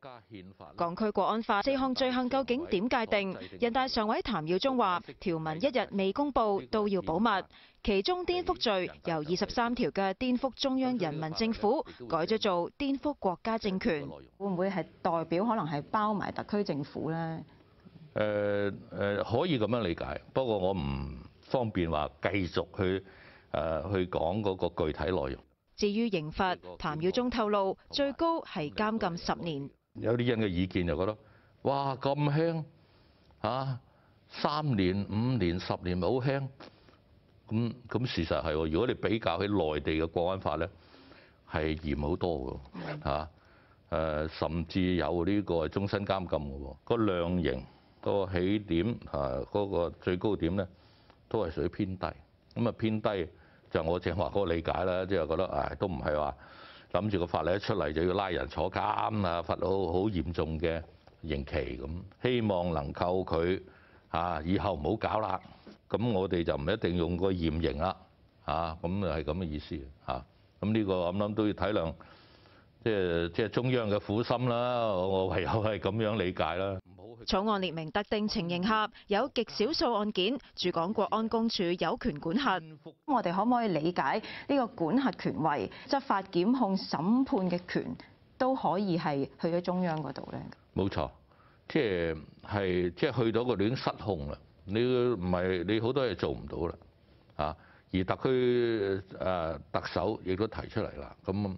加憲法，港區國安法四項罪行究竟點界定？人大常委譚耀宗話：條文一日未公布都要保密。其中顛覆罪由二十三條嘅顛覆中央人民政府改咗做顛覆國家政權，會唔會係代表可能係包埋特區政府呢？誒誒，可以咁樣理解，不過我唔方便話繼續去誒去講嗰個具體內容。至於刑罰，譚耀宗透露最高係監禁十年。有啲人嘅意见就觉得，哇咁轻啊，三年、五年、十年好轻，咁咁事实系，如果你比较起内地嘅国安法咧，系严好多嘅，吓，诶，甚至有呢个终身监禁嘅，个量刑个起点啊、嗰个最高点咧都系於偏低，咁啊偏低就我正话嗰个理解啦，即系觉得，唉，都唔系话。諗住個法例一出嚟就要拉人坐監啊，罰好好嚴重嘅刑期咁，希望能夠佢啊以後唔好搞啦。咁我哋就唔一定用個嚴刑啦，嚇咁係咁嘅意思嚇。咁呢個諗諗都要體諒，即係即係中央嘅苦心啦。我唯有係咁樣理解啦。草案列明特定情形下，有极少数案件，驻港国安公署有权管辖。我哋可唔可以理解呢个管辖权位执法、检控、审判嘅权都可以系去咗中央嗰度咧？冇错，即系系即系去到个乱失控啦！你唔系你好多嘢做唔到啦啊！而特区诶特首亦都提出嚟啦，咁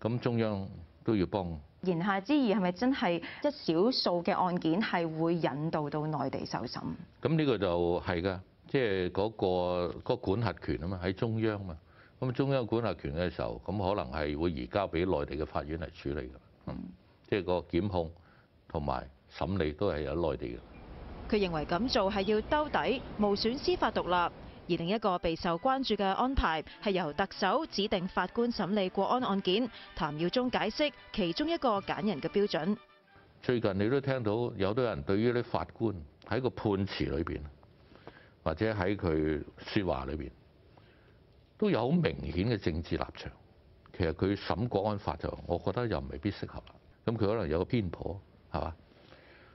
咁中央都要帮。言下之意係咪真係一少數嘅案件係會引導到內地受審？咁呢個就係㗎，即係嗰個管轄權啊嘛，喺中央嘛。咁中央管轄權嘅時候，咁可能係會移交俾內地嘅法院嚟處理㗎。嗯，即係個檢控同埋審理都係有內地嘅。佢認為咁做係要兜底，無損司法獨立。而另一個備受關注嘅安排係由特首指定法官審理國安案件。谭耀宗解釋其中一個揀人嘅標準。最近你都聽到有啲人對於啲法官喺個判詞裏边，或者喺佢说話裏边，都有好明顯嘅政治立場。其實佢審國安法就，我覺得又未必適合啦。咁佢可能有偏颇，係嘛？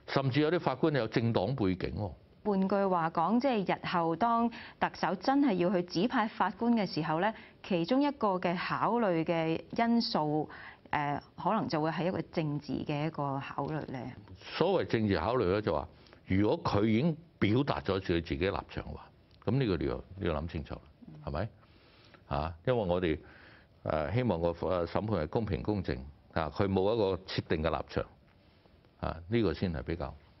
甚至有啲法官有政黨背景喎。換句話講，即係日後當特首真係要去指派法官嘅時候咧，其中一個嘅考慮嘅因素，誒可能就會係一個政治嘅一個考慮咧。所謂政治考慮咧，就話如果佢已經表達咗住自己嘅立場話，咁呢個你要你要諗清楚，係咪啊？因為我哋誒希望個誒審判係公平公正啊，佢冇一個設定嘅立場啊，呢個先係比較。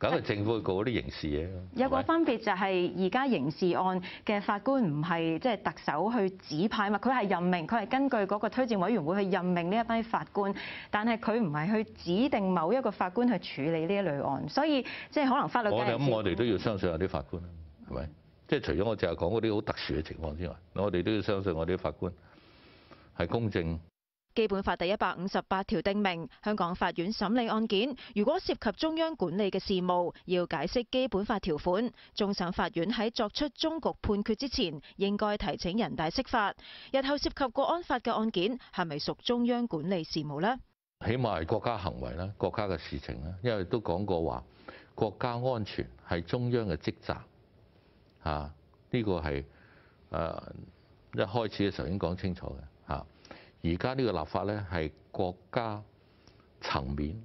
咁係政府去告啲刑事嘢咯。有個分別就係而家刑事案嘅法官唔係即係特首去指派嘛，佢係任命，佢係根據嗰個推薦委員會去任命呢一班法官。但係佢唔係去指定某一個法官去處理呢一類案，所以即係可能法律我哋咁，我哋都要相信有啲法官係咪？即係除咗我净系講嗰啲好特殊嘅情況之外，我哋都要相信我啲法官係公正。基本法第一百五十八条定明，香港法院审理案件，如果涉及中央管理嘅事务，要解释基本法条款。终审法院喺作出中局判决之前，应该提请人大释法。日后涉及国安法嘅案件，系咪属中央管理事务咧？起码系国家行为啦，国家嘅事情啦，因为都讲过话，国家安全系中央嘅职责。啊，呢个系诶一开始嘅时候经讲清楚嘅吓。而家呢個立法咧係國家層面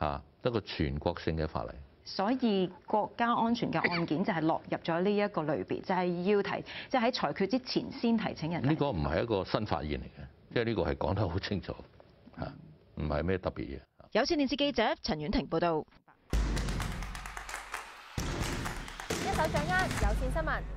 嚇一個全國性嘅法例，所以國家安全嘅案件就係落入咗呢一個類別，就係要提即喺裁決之前先提請人。呢個唔係一個新發現嚟嘅，即係呢個係講得好清楚嚇，唔係咩特別嘢。有線電視記者陳婉婷報道。一手掌握有線新聞。